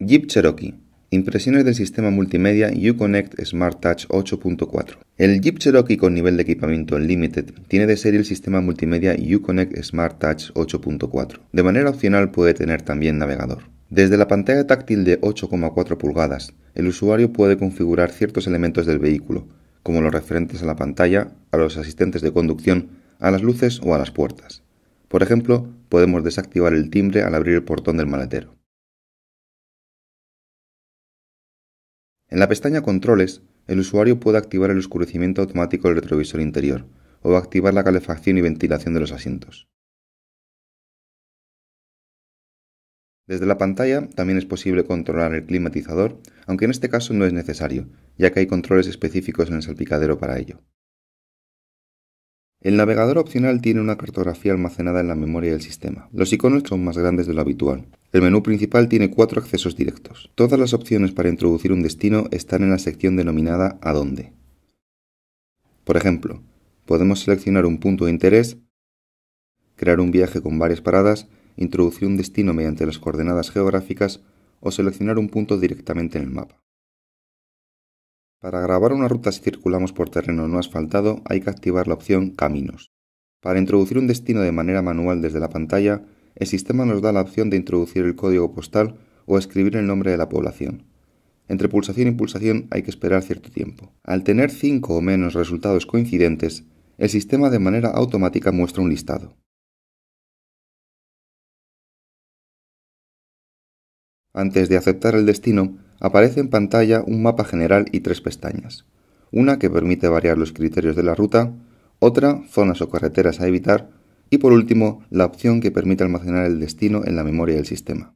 Jeep Cherokee. Impresiones del sistema multimedia Uconnect Smart Touch 8.4. El Jeep Cherokee con nivel de equipamiento Limited tiene de serie el sistema multimedia Uconnect Smart Touch 8.4. De manera opcional puede tener también navegador. Desde la pantalla táctil de 8,4 pulgadas, el usuario puede configurar ciertos elementos del vehículo, como los referentes a la pantalla, a los asistentes de conducción, a las luces o a las puertas. Por ejemplo, podemos desactivar el timbre al abrir el portón del maletero. En la pestaña Controles, el usuario puede activar el oscurecimiento automático del retrovisor interior o activar la calefacción y ventilación de los asientos. Desde la pantalla también es posible controlar el climatizador, aunque en este caso no es necesario, ya que hay controles específicos en el salpicadero para ello. El navegador opcional tiene una cartografía almacenada en la memoria del sistema. Los iconos son más grandes de lo habitual. El menú principal tiene cuatro accesos directos. Todas las opciones para introducir un destino están en la sección denominada ¿A dónde?. Por ejemplo, podemos seleccionar un punto de interés, crear un viaje con varias paradas, introducir un destino mediante las coordenadas geográficas o seleccionar un punto directamente en el mapa. Para grabar una ruta si circulamos por terreno no asfaltado hay que activar la opción Caminos. Para introducir un destino de manera manual desde la pantalla, el sistema nos da la opción de introducir el código postal o escribir el nombre de la población. Entre pulsación y pulsación hay que esperar cierto tiempo. Al tener 5 o menos resultados coincidentes, el sistema de manera automática muestra un listado. Antes de aceptar el destino, aparece en pantalla un mapa general y tres pestañas. Una que permite variar los criterios de la ruta, otra zonas o carreteras a evitar y por último la opción que permite almacenar el destino en la memoria del sistema.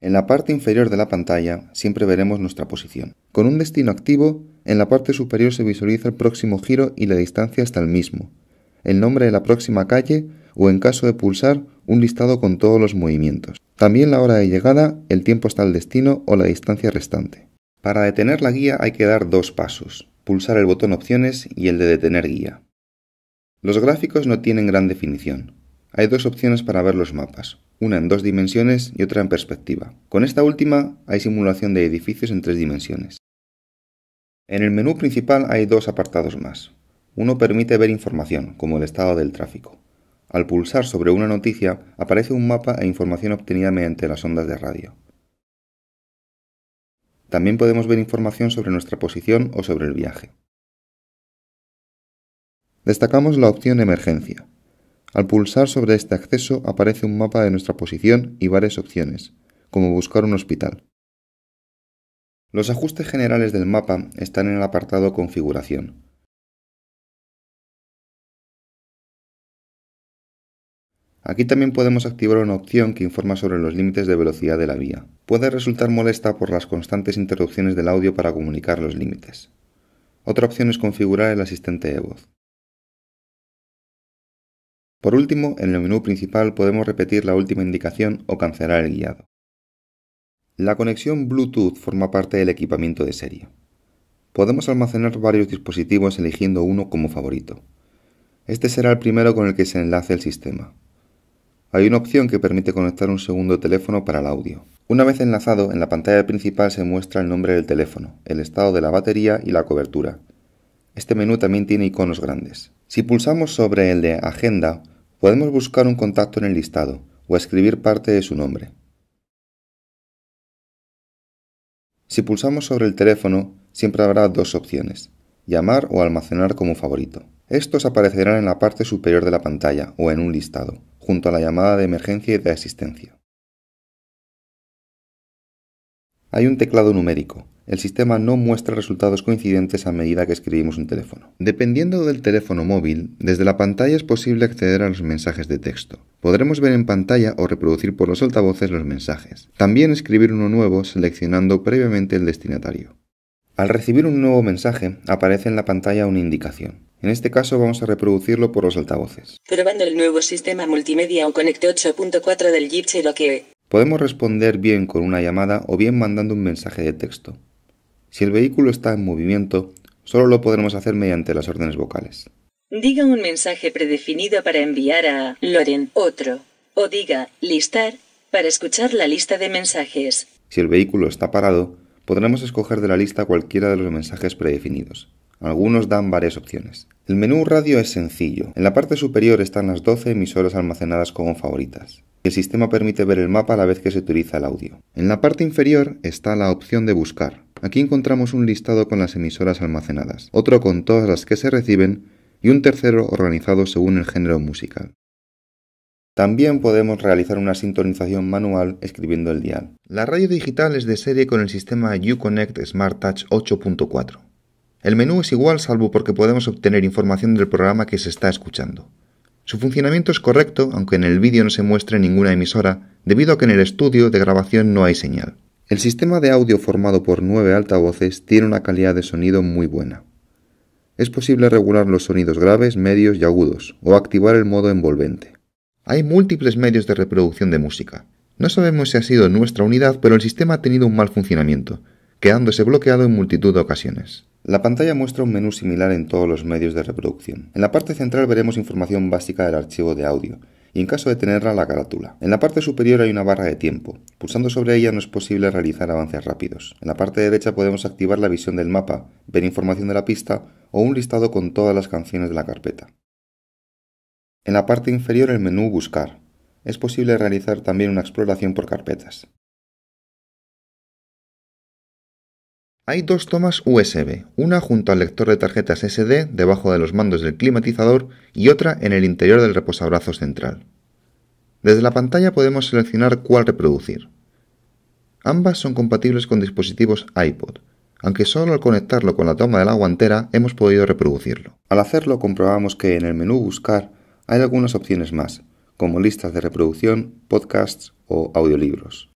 En la parte inferior de la pantalla siempre veremos nuestra posición. Con un destino activo, en la parte superior se visualiza el próximo giro y la distancia hasta el mismo, el nombre de la próxima calle o en caso de pulsar un listado con todos los movimientos, también la hora de llegada, el tiempo hasta el destino o la distancia restante. Para detener la guía hay que dar dos pasos, pulsar el botón opciones y el de detener guía. Los gráficos no tienen gran definición. Hay dos opciones para ver los mapas, una en dos dimensiones y otra en perspectiva. Con esta última hay simulación de edificios en tres dimensiones. En el menú principal hay dos apartados más. Uno permite ver información, como el estado del tráfico. Al pulsar sobre una noticia aparece un mapa e información obtenida mediante las ondas de radio. También podemos ver información sobre nuestra posición o sobre el viaje. Destacamos la opción Emergencia. Al pulsar sobre este acceso aparece un mapa de nuestra posición y varias opciones, como buscar un hospital. Los ajustes generales del mapa están en el apartado Configuración. Aquí también podemos activar una opción que informa sobre los límites de velocidad de la vía. Puede resultar molesta por las constantes interrupciones del audio para comunicar los límites. Otra opción es configurar el asistente de voz. Por último, en el menú principal podemos repetir la última indicación o cancelar el guiado. La conexión Bluetooth forma parte del equipamiento de serie. Podemos almacenar varios dispositivos eligiendo uno como favorito. Este será el primero con el que se enlace el sistema hay una opción que permite conectar un segundo teléfono para el audio. Una vez enlazado, en la pantalla principal se muestra el nombre del teléfono, el estado de la batería y la cobertura. Este menú también tiene iconos grandes. Si pulsamos sobre el de Agenda, podemos buscar un contacto en el listado o escribir parte de su nombre. Si pulsamos sobre el teléfono, siempre habrá dos opciones, llamar o almacenar como favorito. Estos aparecerán en la parte superior de la pantalla o en un listado junto a la llamada de emergencia y de asistencia. Hay un teclado numérico. El sistema no muestra resultados coincidentes a medida que escribimos un teléfono. Dependiendo del teléfono móvil, desde la pantalla es posible acceder a los mensajes de texto. Podremos ver en pantalla o reproducir por los altavoces los mensajes. También escribir uno nuevo seleccionando previamente el destinatario. Al recibir un nuevo mensaje, aparece en la pantalla una indicación. En este caso vamos a reproducirlo por los altavoces. Probando el nuevo sistema multimedia o 8.4 este del Jeep Cherokee. Podemos responder bien con una llamada o bien mandando un mensaje de texto. Si el vehículo está en movimiento, solo lo podremos hacer mediante las órdenes vocales. Diga un mensaje predefinido para enviar a Loren otro, o diga listar para escuchar la lista de mensajes. Si el vehículo está parado, podremos escoger de la lista cualquiera de los mensajes predefinidos. Algunos dan varias opciones. El menú radio es sencillo. En la parte superior están las 12 emisoras almacenadas como favoritas. El sistema permite ver el mapa a la vez que se utiliza el audio. En la parte inferior está la opción de buscar. Aquí encontramos un listado con las emisoras almacenadas, otro con todas las que se reciben y un tercero organizado según el género musical. También podemos realizar una sintonización manual escribiendo el dial. La radio digital es de serie con el sistema Uconnect Smart Touch 8.4. El menú es igual salvo porque podemos obtener información del programa que se está escuchando. Su funcionamiento es correcto, aunque en el vídeo no se muestre ninguna emisora, debido a que en el estudio de grabación no hay señal. El sistema de audio formado por nueve altavoces tiene una calidad de sonido muy buena. Es posible regular los sonidos graves, medios y agudos, o activar el modo envolvente. Hay múltiples medios de reproducción de música. No sabemos si ha sido nuestra unidad, pero el sistema ha tenido un mal funcionamiento, quedándose bloqueado en multitud de ocasiones. La pantalla muestra un menú similar en todos los medios de reproducción. En la parte central veremos información básica del archivo de audio y en caso de tenerla la carátula. En la parte superior hay una barra de tiempo. Pulsando sobre ella no es posible realizar avances rápidos. En la parte derecha podemos activar la visión del mapa, ver información de la pista o un listado con todas las canciones de la carpeta. En la parte inferior el menú Buscar. Es posible realizar también una exploración por carpetas. Hay dos tomas USB, una junto al lector de tarjetas SD debajo de los mandos del climatizador y otra en el interior del reposabrazo central. Desde la pantalla podemos seleccionar cuál reproducir. Ambas son compatibles con dispositivos iPod, aunque solo al conectarlo con la toma de la guantera hemos podido reproducirlo. Al hacerlo comprobamos que en el menú Buscar hay algunas opciones más, como listas de reproducción, podcasts o audiolibros.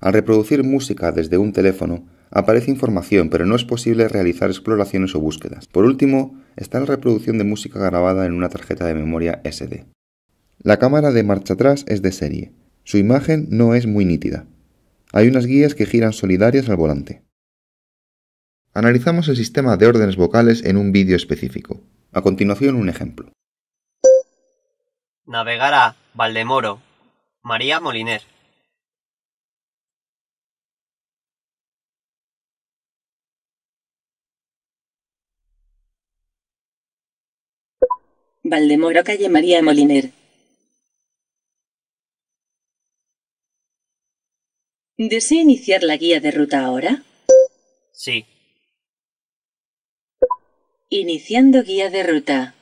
Al reproducir música desde un teléfono, aparece información, pero no es posible realizar exploraciones o búsquedas. Por último, está la reproducción de música grabada en una tarjeta de memoria SD. La cámara de marcha atrás es de serie. Su imagen no es muy nítida. Hay unas guías que giran solidarias al volante. Analizamos el sistema de órdenes vocales en un vídeo específico. A continuación, un ejemplo. Navegar a Valdemoro, María Moliner. Valdemoro calle María Moliner. ¿Desea iniciar la guía de ruta ahora? Sí. Iniciando guía de ruta.